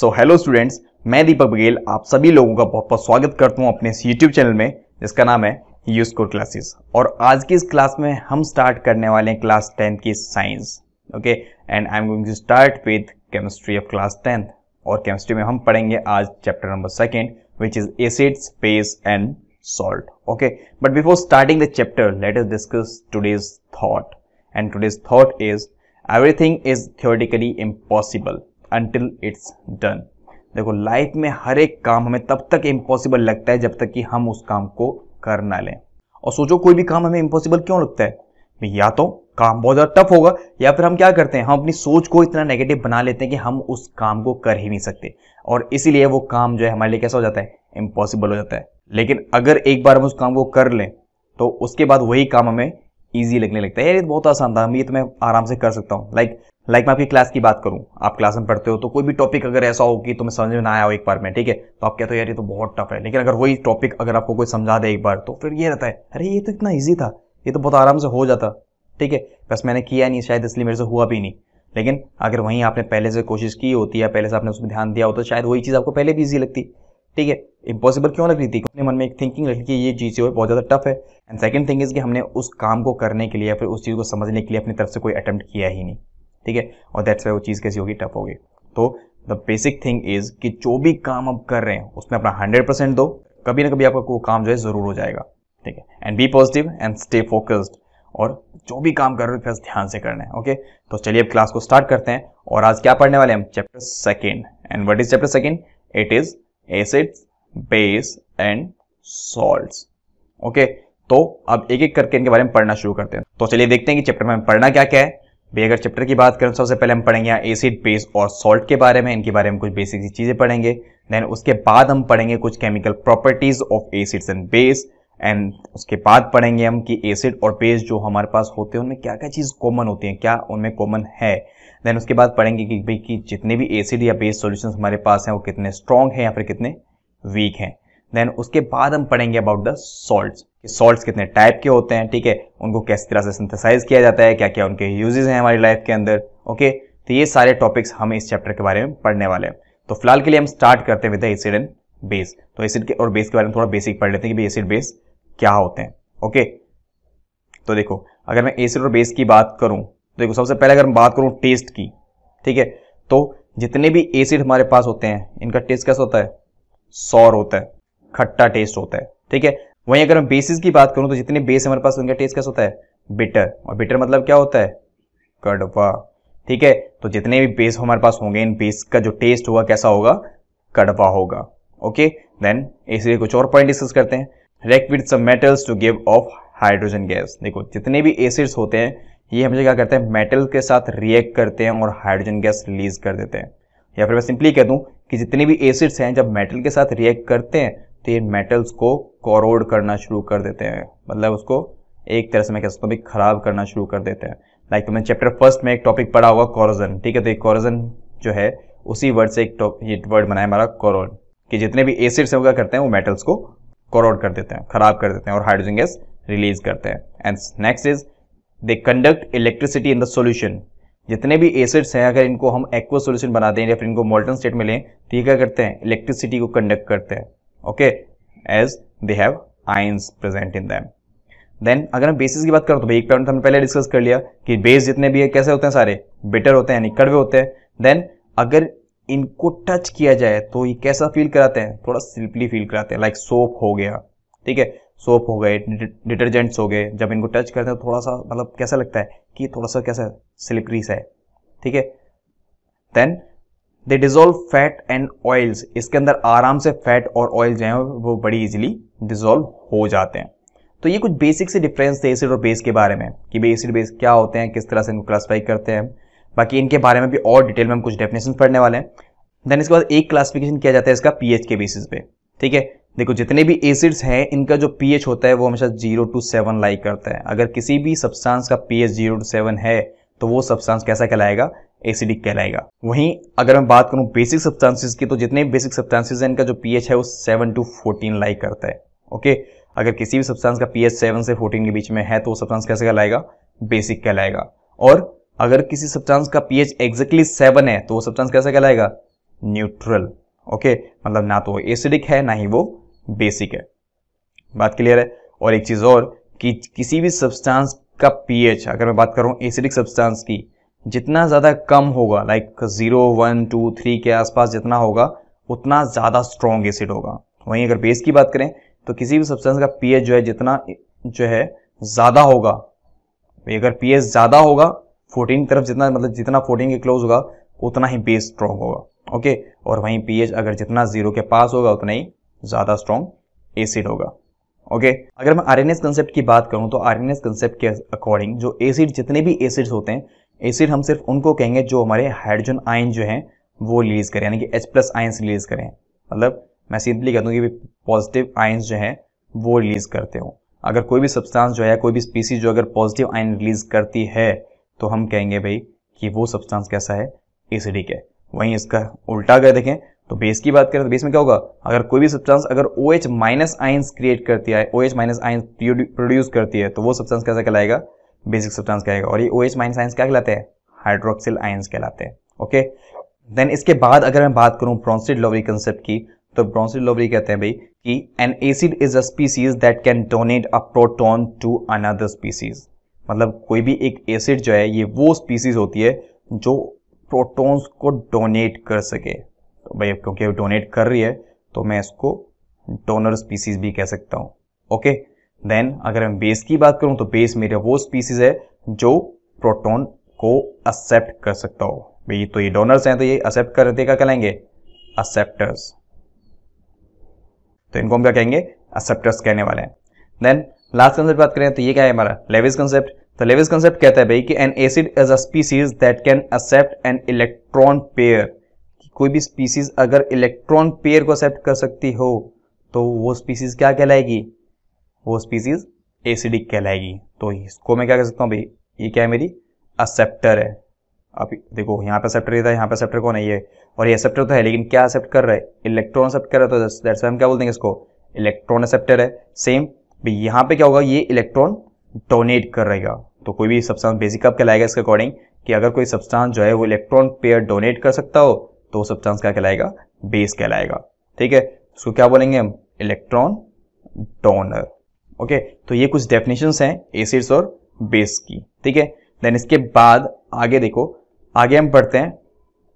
So hello students मैं दीपक बघेल आप सभी लोगों का बहुत बहुत स्वागत करता हूँ अपने इस यूट्यूब चैनल में जिसका नाम है यू स्कोर क्लासेस और आज की इस क्लास में हम स्टार्ट करने वाले हैं क्लास टेंथ की science okay and I am going to start with chemistry of class tenth और केमिस्ट्री में हम पढ़ेंगे आज chapter number second which is acid bases and salt okay but before starting the chapter let us discuss today's thought and today's thought is everything is theoretically impossible until it's done देखो life में हर एक काम हमें तब तक impossible लगता है जब तक कि हम उस काम को कर ना लें और सोचो कोई भी काम हमें इम्पॉसिबल क्यों लगता है या तो काम बहुत ज़्यादा टफ होगा या फिर हम क्या करते हैं हम अपनी सोच को इतना नेगेटिव बना लेते हैं कि हम उस काम को कर ही नहीं सकते और इसीलिए वो काम जो है हमारे लिए कैसा हो जाता है इम्पॉसिबल हो जाता है लेकिन अगर एक बार हम उस काम को कर लें तो उसके बाद वही काम हमें ईजी लगने लगता है यार ये तो बहुत आसान था ये तो मैं आराम से कर सकता हूँ लाइक लाइक like मैं आपकी क्लास की बात करूं आप क्लास में पढ़ते हो तो कोई भी टॉपिक अगर ऐसा हो कि तुम्हें समझ में ना आया हो एक बार में ठीक है तो आप कहते हो यार ये तो बहुत टफ है लेकिन अगर वही टॉपिक अगर आपको कोई समझा दे एक बार तो फिर ये रहता है अरे ये तो इतना ईजी था ये तो बहुत आराम से हो जाता ठीक है बस मैंने किया नहीं शायद इसलिए मेरे से हुआ भी नहीं लेकिन अगर वहीं आपने पहले से कोशिश की होती या पहले से आपने उसमें ध्यान दिया होता तो शायद वही चीज़ आपको पहले भी ईजी लगती ठीक है इम्पॉसिबल क्यों लग रही थी अपने मन में एक थिंकिंग रखी कि ये चीज़ जो है बहुत ज़्यादा टफ है एंड सेकंड थिंग इज़ कि हमने उस काम को करने के लिए या फिर उस चीज़ को समझने के लिए अपनी तरफ से कोई अटैम्प्ट किया ही नहीं ठीक है और दैट्स वाई वो चीज़ कैसी होगी टफ होगी तो द बेसिक थिंग इज़ कि जो भी काम आप कर रहे हैं उसमें अपना हंड्रेड दो कभी ना कभी आपका वो काम जो है ज़रूर हो जाएगा ठीक है and be positive and stay focused और जो भी काम कर रहे हो ध्यान से करना है ओके तो चलिए अब क्लास को स्टार्ट करते हैं और आज क्या पढ़ने वाले हैं हम chapter second and what is chapter second it is acids base and salts okay तो अब एक एक करके इनके बारे में पढ़ना शुरू करते हैं तो चलिए देखते हैं कि चैप्टर में पढ़ना क्या क्या है भी अगर चैप्टर की बात करें तो सबसे पहले हम पढ़ेंगे यहाँ एसिड बेस और सॉल्ट के बारे में इनके बारे में कुछ बेसिक सी चीज़ें पढ़ेंगे देन उसके बाद हम पढ़ेंगे कुछ chemical properties of acids and base and उसके बाद पढ़ेंगे हम कि एसिड और बेस जो हमारे पास होते हैं उनमें क्या क्या चीज़ कॉमन होती है क्या उनमें कॉमन है देन उसके बाद पढ़ेंगे कि भाई कि जितने भी एसिड या बेस सॉल्यूशंस हमारे पास हैं वो कितने स्ट्रॉन्ग हैं या फिर कितने वीक हैं देन उसके बाद हम पढ़ेंगे अबाउट द सॉल्ट कि कितने टाइप के होते हैं ठीक है उनको किस तरह से सिंथेसाइज किया जाता है क्या क्या उनके यूजेज हैं हमारी लाइफ के अंदर ओके तो ये सारे टॉपिक्स हम इस चैप्टर के बारे में पढ़ने वाले हैं तो फिलहाल के लिए हम स्टार्ट करते विद एसिड एंड बेस तो एसिड के और बेस के बारे में थोड़ा बेसिक पढ़ लेते हैं कि एसिड बेस क्या होते हैं ओके तो देखो अगर मैं एसिड और बेस की बात करूं तो देखो सबसे पहले अगर मैं बात करूं टेस्ट की ठीक है तो जितने भी एसिड हमारे पास होते हैं इनका टेस्ट कैसा होता है सौर होता है खट्टा टेस्ट होता है ठीक है वहीं अगर हम बेसिस की बात करूं तो जितने बेस हमारे पास उनका टेस्ट कैसा होता है बिटर और बिटर मतलब क्या होता है कड़वा ठीक है तो जितने भी बेस हमारे पास होंगे इन बेस का जो टेस्ट होगा कैसा होगा कड़वा होगा ओके देन इसलिए कुछ और पॉइंट डिस्कस करते हैं react with some metals to give off hydrogen gas देखो जितने भी एसिड्स होते हैं ये हमेशा क्या करते हैं मेटल के साथ रिएक्ट करते हैं और हाइड्रोजन गैस रिलीज कर देते हैं या फिर मैं सिंपली कह दूं कि जितने भी एसिड्स हैं जब मेटल के साथ रिएक्ट करते हैं तीन मेटल्स को कॉरोड करना शुरू कर देते हैं मतलब उसको एक तरह से मैं कह सकता हूँ ख़राब करना शुरू कर देते हैं लाइक like, तुमने तो चैप्टर फर्स्ट में एक टॉपिक पढ़ा होगा कॉरोजन ठीक है तो ये कॉरोजन जो है उसी वर्ड से एक ये वर्ड बनाया हमारा कॉरोड कि जितने भी एसिड्स वो क्या करते हैं वो मेटल्स को कॉरोड कर देते हैं ख़राब कर देते हैं और हाइड्रोजन गैस रिलीज करते हैं and next is they conduct electricity in the solution जितने भी एसिड्स हैं अगर इनको हम एक्वा सोल्यूशन बना दें या फिर इनको मोल्टन स्टेट में लें तो ये क्या करते हैं इलेक्ट्रिसिटी को कंडक्ट करते हैं okay as they have ions present in them then अगर हम बेसिस की बात करूँ तो भाई एक पॉइंट हमने पहले डिस्कस कर लिया कि बेस जितने भी है कैसे होते हैं सारे बेटर होते हैं यानी कड़वे होते हैं देन अगर इनको टच किया जाए तो ये कैसा फील कराते हैं थोड़ा सिंपली फील कराते हैं लाइक सोप हो गया ठीक है सोप हो गए डिटर्जेंट्स हो गए जब इनको टच करते हैं तो थोड़ा सा मतलब कैसा लगता है कि थोड़ा सा कैसा सिलिकरी सा है ठीक है then they dissolve fat and oils इसके अंदर आराम से फैट और ऑयल जो है वो बड़ी इजिली डिजोल्व हो जाते हैं तो ये कुछ बेसिक से डिफरेंस थे एसिड और बेस के बारे में कि भाई एसिड बेस क्या होते हैं किस तरह से इनको क्लासीफाई करते हैं बाकी इनके बारे में भी और डिटेल में हम कुछ डेफिनेशन पढ़ने वाले हैं देन इसके बाद एक क्लासिफिकेशन किया जाता है इसका पीएच के बेसिस पे ठीक है देखो जितने भी एसिड्स हैं इनका जो पीएच होता है वो हमेशा जीरो टू सेवन लाइक करता है अगर किसी भी सब्सटेंस का पीएच जीरो टू सेवन है तो वो सब्सटेंस कैसा कहलाएगा एसिडिक कहलाएगा वहीं अगर मैं बात करूं बेसिक सब्सटेंसेस की तो जितने बेसिक सब्सटेंसेस हैं इनका जो पीएच है वो सेवन टू फोर्टीन लाइक करता है ओके अगर किसी भी सब्सटेंस का पीएच सेवन से फोर्टीन के बीच में है तो वो सब्सटेंस कैसे कहलाएगा बेसिक कहलाएगा और अगर किसी सब्सटेंस का पीएच एग्जैक्टली सेवन है तो वो सब्सटेंस कैसे कहलाएगा न्यूट्रल ओके मतलब ना तो एसिडिक है ना ही वो बेसिक है बात क्लियर है और एक चीज़ और कि किसी भी सब्सटेंस का पीएच अगर मैं बात करूं एसिडिक सब्सटेंस की जितना ज़्यादा कम होगा like zero one two three के आसपास जितना होगा उतना ज़्यादा स्ट्रॉन्ग एसिड होगा वहीं अगर बेस की बात करें तो किसी भी सब्सटेंस का पीएच जो है जितना जो है ज़्यादा होगा अगर पीएच ज़्यादा होगा 14 की तरफ जितना मतलब जितना 14 के क्लोज होगा उतना ही बेस स्ट्रॉन्ग होगा ओके और वहीं पीएच अगर जितना जीरो के पास होगा उतना ही ज़्यादा स्ट्रॉन्ग एसिड होगा ओके okay. अगर मैं आर एन एस कंसेप्ट की बात करूं तो आर एन एस कंसेप्ट के अकॉर्डिंग जो एसिड जितने भी एसिड्स होते हैं एसिड हम सिर्फ उनको कहेंगे जो हमारे हाइड्रोजन आयन जो हैं वो रिलीज़ करें यानी कि एच प्लस आयन्स रिलीज़ करें मतलब मैं सिंपली कह हूँ कि पॉजिटिव आयन्स जो हैं वो रिलीज़ करते हो अगर कोई भी सब्सटेंस जो है कोई भी स्पीसीज जो अगर पॉजिटिव आयन रिलीज़ करती है तो हम कहेंगे भाई कि वो सब्सटेंस कैसा है एसिडिक है वहीं इसका उल्टा अगर देखें तो बेस की बात करें तो बेस में क्या होगा अगर कोई भी सब्सटेंस अगर O H minus ions create करती है O H minus ions produce करती है तो वो सब्सटेंस कैसा कहलाएगा बेसिक सब्सटेंस कहेगा और ये ओ एच माइनस आइंस क्या कहलाते हैं हाइड्रोक्सिल आइंस कहलाते हैं ओके देन इसके बाद अगर मैं बात करूं ब्रॉन्सिड लोवरी कंसेप्ट की तो ब्रॉन्सिड लोवरी कहते हैं भाई कि an acid is a species that can donate a proton to another species मतलब कोई भी एक एसिड जो है ये वो स्पीसीज होती है जो प्रोटोन्स को डोनेट कर सके तो भाई क्योंकि वो डोनेट कर रही है तो मैं इसको डोनर स्पीसीज भी कह सकता हूँ ओके okay? देन अगर मैं बेस की बात करूं तो बेस मेरा वो स्पीसीज है जो प्रोटोन को एक्सेप्ट कर सकता हो भाई तो ये डोनर्स हैं तो ये एक्सेप्ट करते क्या कहलाएंगे एक्सेप्टर्स तो इनको हम क्या कहेंगे एक्सेप्टर्स कहने वाले हैं देन लास्ट कंसेप्ट बात करें तो ये क्या है हमारा लेविस कंसेप्ट तो लेविस कंसेप्ट कहता है भाई कि an acid is a species that can accept an electron pair कोई भी स्पीसीज अगर इलेक्ट्रॉन पेयर को एक्सेप्ट कर सकती हो तो वो स्पीसीज क्या कहलाएगी वो स्पीसीज़ एसिडिक कहलाएगी तो इसको मैं क्या कह सकता हूँ भाई ये क्या है मेरी असेप्टर है आप देखो यहाँ पे असेप्टर था यहाँ पे सेप्टर कौन है ये और ये असेप्टर तो है लेकिन क्या असेप्ट कर रहा है इलेक्ट्रॉन असेप्ट कर रहा है तो दैट्स हम क्या बोल देंगे इसको इलेक्ट्रॉन असेप्टर है सेम यहाँ पे क्या होगा ये इलेक्ट्रॉन डोनेट कर रहेगा तो कोई भी सब्सटेंस बेसिक अप कहलाएगा इसके अकॉर्डिंग कि अगर कोई सब्सटेंस जो है वो इलेक्ट्रॉन पेयर डोनेट कर सकता हो तो सब्सटेंस क्या कहलाएगा बेस कहलाएगा ठीक है इसको क्या बोलेंगे हम इलेक्ट्रॉन डोनर ओके तो ये कुछ डेफिनेशन हैं एसिड्स और बेस की ठीक है देन इसके बाद आगे देखो आगे हम पढ़ते हैं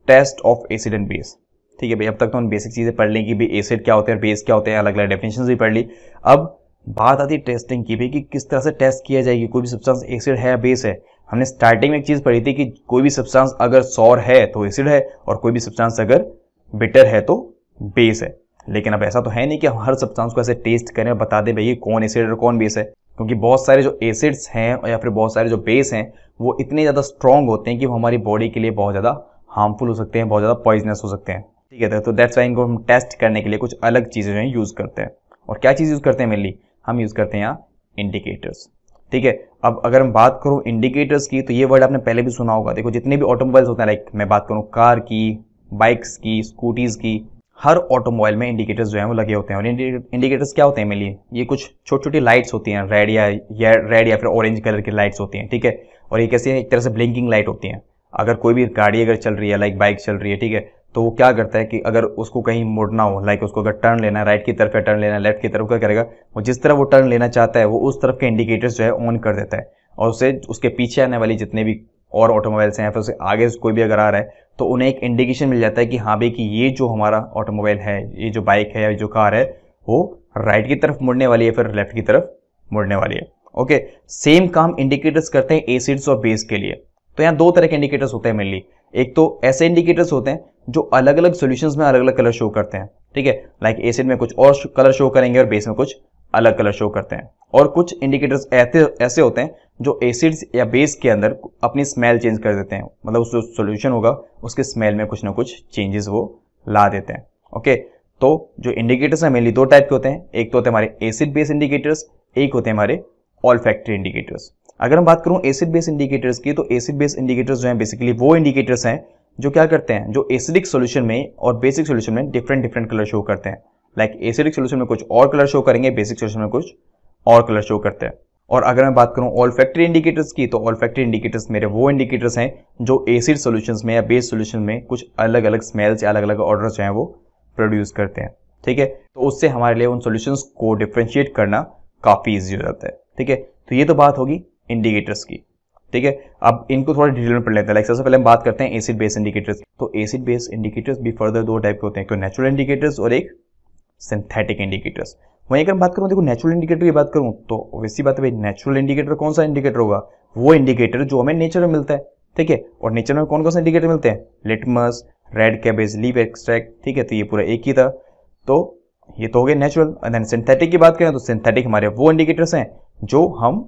test of acid and base ठीक है भाई अब तक तो हम बेसिक चीज़ें पढ़ ली कि भाई एसिड क्या होते हैं और बेस क्या होते हैं अलग अलग डेफिनेशन भी पढ़ ली अब बात आती है टेस्टिंग की भी कि किस तरह से टेस्ट किया जाएगी कोई भी सब्सटेंस एसिड है या बेस है हमने स्टार्टिंग में एक चीज़ पढ़ी थी कि कोई भी सब्सटेंस अगर सौर है तो एसिड है और कोई भी सब्सटेंस अगर बिटर है तो बेस है लेकिन अब ऐसा तो है नहीं कि हम हर सब्सटेंस को ऐसे टेस्ट करें और बता दें भाई कौन एसिड और कौन बेस है क्योंकि बहुत सारे जो एसिड्स हैं या फिर बहुत सारे जो बेस हैं वो इतने ज़्यादा स्ट्रॉन्ग होते हैं कि वो हमारी बॉडी के लिए बहुत ज़्यादा हार्मफुल हो सकते हैं बहुत ज़्यादा पॉइजनस हो सकते हैं ठीक है तो दैट्स तो वाई इनको हम टेस्ट करने के लिए कुछ अलग चीज़ें जो है यूज़ करते हैं और क्या चीज़ यूज़ करते हैं मेनली हम यूज़ करते हैं यहाँ इंडिकेटर्स ठीक है अब अगर हम बात करूँ इंडिकेटर्स की तो ये वर्ड आपने पहले भी सुना होगा देखो जितने भी ऑटोमोबाइल्स होते हैं लाइक मैं बात करूँ कार की बाइक्स की स्कूटीज़ की हर ऑटोमोबाइल में इंडिकेटर्स जो हैं वो लगे होते हैं और इंडिकेटर्स क्या होते हैं लिए ये कुछ छोटी छोटी लाइट्स होती हैं रेड या या रेड या फिर ऑरेंज कलर की लाइट्स होती हैं ठीक है और ये कैसे एक तरह से ब्लिंकिंग लाइट होती हैं अगर कोई भी गाड़ी अगर चल रही है लाइक बाइक चल रही है ठीक है तो वो क्या करता है कि अगर उसको कहीं मुड़ना हो लाइक उसको अगर टर्न लेना है राइट की तरफ या टर्न लेना है लेफ्ट की तरफ क्या करेगा वो जिस तरफ वो टर्न लेना चाहता है वो उस तरफ के इंडिकेटर्स जो है ऑन कर देता है और उसे उसके पीछे आने वाली जितने भी और ऑटोमोबाइल्स हैं फिर उससे आगे से कोई भी अगर आ रहा है तो उन्हें एक इंडिकेशन मिल जाता है कि हाँ भाई कि ये जो हमारा ऑटोमोबाइल है ये जो बाइक है जो कार है वो राइट की तरफ मुड़ने वाली है फिर लेफ्ट की तरफ मुड़ने वाली है ओके सेम काम इंडिकेटर्स करते हैं एसिड्स और बेस के लिए तो यहाँ दो तरह के इंडिकेटर्स होते हैं मेनली एक तो ऐसे इंडिकेटर्स होते हैं जो अलग अलग सोल्यूशन में अलग अलग कलर शो करते हैं ठीक है लाइक एसिड में कुछ और कलर शो करेंगे और बेस में कुछ अलग कलर शो करते हैं और कुछ इंडिकेटर्स ऐसे ऐसे होते हैं जो एसिड्स या बेस के अंदर अपनी स्मेल चेंज कर देते हैं मतलब उस जो सोल्यूशन होगा उसके स्मेल में कुछ ना कुछ चेंजेस वो ला देते हैं ओके तो जो इंडिकेटर्स हैं मेनली दो टाइप के होते हैं एक तो होते हैं हमारे एसिड बेस इंडिकेटर्स एक होते हैं हमारे ऑल फैक्ट्री इंडिकेटर्स अगर हम बात करूँ एसिड बेस इंडिकेटर्स की तो एसिड बेस इंडिकेटर्स जो हैं बेसिकली वो इंडिकेटर्स हैं जो क्या करते हैं जो एसिडिक सोल्यूशन में और बेसिक सोल्यूशन में डिफरेंट डिफरेंट कलर शो करते हैं लाइक एसिडिक सोल्यूशन में कुछ और कलर शो करेंगे बेसिक सोल्यूशन में कुछ और कलर शो करते हैं और अगर मैं बात करूं ऑल फैक्ट्री इंडिकेटर्स की तो ऑल फैक्ट्री इंडिकेटर्स मेरे वो इंडिकेटर्स हैं जो एसिड सोल्यूशन में या बेस सोल्यूशन में कुछ अलग अलग स्मेल्स या अलग अलग ऑर्डर जो हैं वो प्रोड्यूस करते हैं ठीक है तो उससे हमारे लिए उन सोल्यूशंस को डिफ्रेंशिएट करना काफ़ी ईजी हो जाता है ठीक है तो ये तो बात होगी इंडिकेटर्स की ठीक है अब इनको थोड़ा डिटेल में पढ़ लेते हैं लाइक सबसे पहले हम बात करते हैं एसिड बेस इंडिकेटर्स तो एसिड बेस इंडिकेटर्स भी फर्दर दो टाइप के होते हैं एक तो नेचुरल इंडिकेटर्स और एक सिंथेटिक इंडिकेटर्स वहीं अगर बात करूँ देखो नेचुरल इंडिकेटर की बात करूँ तो वैसी बात है भाई नेचुरल इंडिकेटर कौन सा इंडिकेटर होगा वो इंडिकेटर जो हमें नेचर में मिलता है ठीक है और नेचर में कौन कौन से इंडिकेटर मिलते हैं litmus red cabbage leaf extract ठीक है तो ये पूरा एक ही था तो ये तो हो गया नेचुरल एंड देन सिंथेटिक की बात करें तो सिंथेटिक हमारे वो इंडिकेटर्स हैं जो हम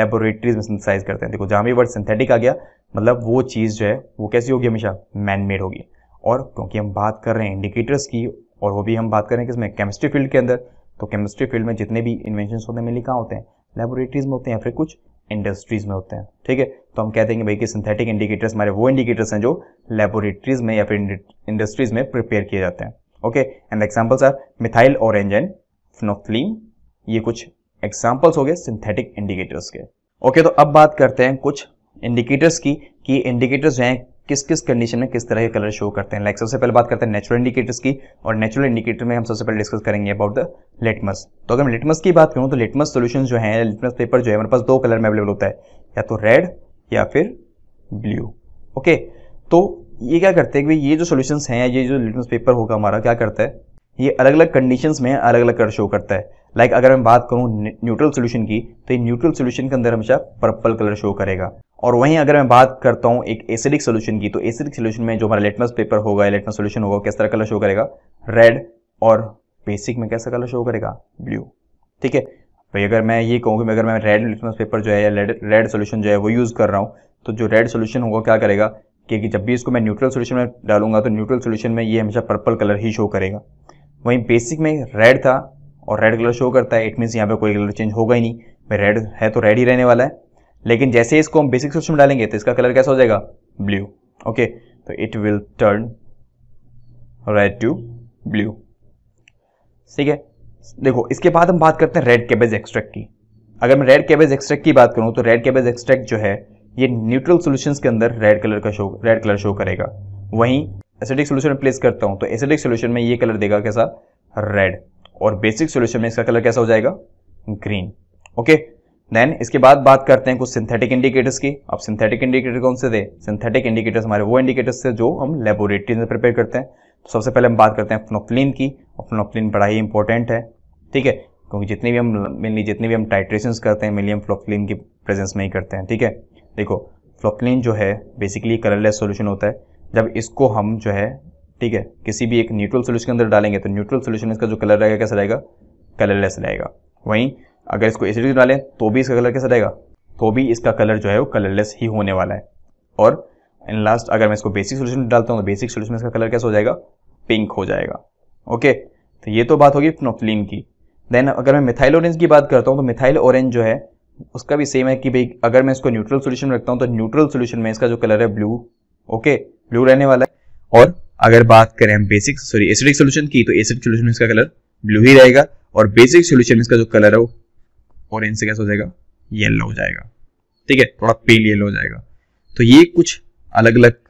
लेबोरेटरीज में सिंथेसाइज करते हैं देखो जहाँ भी वर्ड सिंथेटिक आ गया मतलब वो चीज़ जो है वो कैसी होगी हमेशा मैन मेड होगी और क्योंकि हम बात कर रहे हैं इंडिकेटर्स की और वो भी हम बात करें किसमें केमिस्ट्री फील्ड के अंदर तो केमिस्ट्री फील्ड में जितने भी इन्वेंशन होते हैं मिली कहाँ होते हैं लेबोरेटरीज में होते हैं या फिर कुछ इंडस्ट्रीज में होते हैं ठीक है तो हम कहते हैं कि भाई कि सिंथेटिक इंडिकेटर्स हमारे वो इंडिकेटर्स हैं जो लेबोरेटरीज में या फिर इंडस्ट्रीज में प्रिपेयर किए जाते हैं okay and examples are methyl orange and phenolphthalein ये कुछ एग्जाम्पल्स हो गए सिंथेटिक इंडिकेटर्स के ओके okay, तो अब बात करते हैं कुछ इंडिकेटर्स की कि इंडिकेटर्स जो हैं किस किस कंडीशन में किस तरह के कलर शो करते हैं लाइक सबसे पहले बात करते हैं नेचुरल इंडिकेटर्स की और नेचुरल इंडिकेटर में हम सबसे पहले डिस्कस करेंगे अबाउट द लेटमस तो अगर मैं लेटमस की बात करूँ तो लेटमस सोल्यूशन जो है लेटमस पेपर जो है हमारे पास दो कलर में अवेलेबल होता है या तो रेड या फिर ब्लू ओके तो ये क्या करते हैं कि ये जो सोल्यूशंस हैं ये जो लेटमस पेपर होगा हमारा क्या करता है ये अलग अलग कंडीशंस में अलग अलग कलर शो करता है लाइक like अगर मैं बात करूँ न्यूट्रल सोल्यूशन की तो ये न्यूट्रल सोल्यूशन के अंदर हमेशा पर्पल कलर शो करेगा और वहीं अगर मैं बात करता हूँ एक एसिडिक सोल्यूशन की तो एसिडिक सोल्यूशन में जो हमारा लेटमस पेपर होगा लेटमस सोल्यूशन होगा किस तरह कलर शो करेगा रेड और बेसिक में कैसा कलर शो करेगा ब्लू ठीक है भाई अगर मैं ये कहूँ कि अगर मैं रेड लिटमस पेपर जो है या रेड सोल्यूशन जो है वो यूज़ कर रहा हूँ तो जो रेड सोल्यूशन होगा क्या करेगा क्योंकि जब भी इसको मैं न्यूट्रल सोल्यूशन में डालूंगा तो न्यूट्रल सोल्यूशन में ये हमेशा पर्पल कलर ही शो करेगा वहीं बेसिक में रेड था और रेड कलर शो करता है इट मीन्स यहाँ पे कोई कलर चेंज होगा ही नहीं भाई रेड है तो रेड ही रहने वाला है लेकिन जैसे इसको हम बेसिक स्विच में डालेंगे तो इसका कलर कैसा हो जाएगा ब्लू ओके तो it will turn red to blue ठीक है देखो इसके बाद हम बात करते हैं रेड कैबेज एक्सट्रैक्ट की अगर मैं रेड कैबेज एक्सट्रैक्ट की बात करूं तो रेड कैबेज एक्सट्रैक्ट जो है ये न्यूट्रल सॉल्यूशंस के अंदर रेड कलर का शो रेड कलर शो करेगा वहीं एसिडिक सॉल्यूशन में प्लेस करता हूं तो एसिडिक सॉल्यूशन में ये कलर देगा कैसा रेड और बेसिक सॉल्यूशन में इसका कलर कैसा हो जाएगा ग्रीन ओके देन इसके बाद बात करते हैं कुछ सिंथेटिक इंडिकेटर्स की अब सिंथेटिक इंडिकेटर कौन से थे सिंथेटिक इंडिकेटर्स हमारे वो इंडिकेटर्स थे जो हम लेबोरेटरी में प्रिपेयर करते हैं तो सबसे पहले हम बात करते हैं फ्नोफ्लिन की और बड़ा ही इंपॉर्टेंट है ठीक है क्योंकि जितने भी हम मेनली जितने भी हम टाइट्रेशन करते हैं मिलियम फ्लोक्लिन की प्रेजेंस में ही करते हैं ठीक है देखो फ्लोक्लिन जो है बेसिकली कलरलेस सोल्यूशन होता है जब इसको हम जो है ठीक है किसी भी एक न्यूट्रल सोल्यूशन के अंदर डालेंगे तो न्यूट्रल सोल्यूशन इसका जो कलर रहेगा कैसा रहेगा कलरलेस रहेगा वहीं अगर इसको एसिडिक डालें तो भी इसका कलर कैसा रहेगा तो भी इसका कलर जो है वो कलरलेस ही होने वाला है और इन लास्ट अगर मैं इसको बेसिक सोल्यूशन डालता हूँ तो बेसिक सोल्यूशन में इसका कलर कैसा हो जाएगा पिंक हो जाएगा ओके तो ये तो बात होगी नोफ्लिन की देन अगर मैं मिथाइल ऑरेंज की बात करता हूँ तो मिथाइल ऑरेंज जो है उसका भी सेम है कि भाई अगर मैं इसको न्यूट्रल सोल्यूशन रखता हूँ तो न्यूट्रल सोल्यूशन में इसका जो कलर है ब्लू ओके ब्लू रहने वाला है और अगर बात करें हम बेसिक सॉरी एसिडिक सोल्यूशन की तो एसिडिक सोल्यूशन में इसका कलर ब्लू ही रहेगा और बेसिक सोल्यूशन में इसका जो कलर है वो ऑरेंज से कैसे हो जाएगा येलो हो जाएगा ठीक है थोड़ा पेल येलो हो जाएगा तो ये कुछ अलग अलग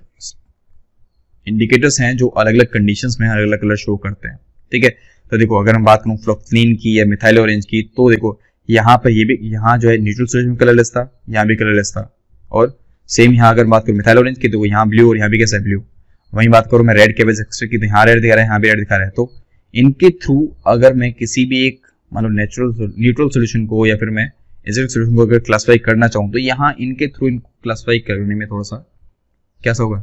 इंडिकेटर्स हैं जो अलग अलग कंडीशन में अलग अलग कलर शो करते हैं ठीक है तो देखो अगर हम बात करूँ फ्लोक्सलिन की या मिथाइल ऑरेंज की तो देखो यहाँ पर ये भी यहाँ जो है न्यूट्रल स्टोरेज में कलरलेस था यहाँ भी कलरलेस था और सेम यहाँ अगर बात करूँ मिथाइल ऑरेंज की तो यहाँ ब्लू और यहाँ भी कैसा है ब्लू वहीं बात करूँ मैं रेड केबेज एक्सट्रा की तो यहाँ रेड दिखा रहा है यहाँ भी रेड दिखा रहा है तो इनके थ्रू अगर मैं किसी भी एक मान लो नेचुरल न्यूट्रल सोल्यूशन को या फिर मैं एजेंट सोल्यूशन को अगर क्लासीफाई करना चाहूँ तो यहाँ इनके थ्रू इनको क्लासीफाई करने में थोड़ा सा कैसा होगा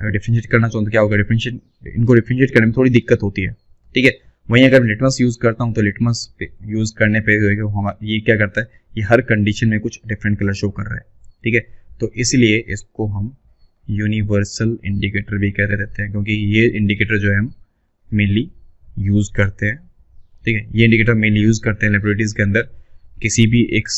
अगर डिफ्रेंशिएट करना चाहूँ तो क्या होगा डिफ्रेंशिएट इनको डिफ्रेंशिएट करने में थोड़ी दिक्कत होती है ठीक है वहीं अगर लिटमस यूज़ करता हूँ तो लिटमस यूज़ करने पर हम ये क्या करता है ये हर कंडीशन में कुछ डिफरेंट कलर शो कर रहा है ठीक है तो इसलिए इसको हम यूनिवर्सल इंडिकेटर भी कह रहते हैं क्योंकि ये इंडिकेटर जो है हम मेनली यूज़ करते हैं ठीक है ये इंडिकेटर मेनली यूज करते हैं लेबोरेटरीज के अंदर किसी भी एक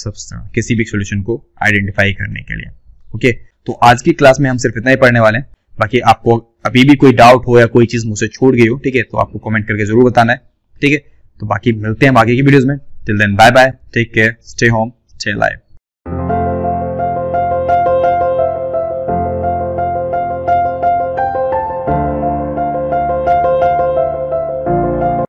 किसी भी सोल्यूशन को आइडेंटिफाई करने के लिए ओके तो आज की क्लास में हम सिर्फ इतना ही पढ़ने वाले हैं बाकी आपको अभी भी कोई डाउट हो या कोई चीज मुझसे छोड़ गई हो ठीक है तो आपको कमेंट करके जरूर बताना है ठीक है तो बाकी मिलते हैं बाकी की वीडियोज में till then bye bye take care stay home stay life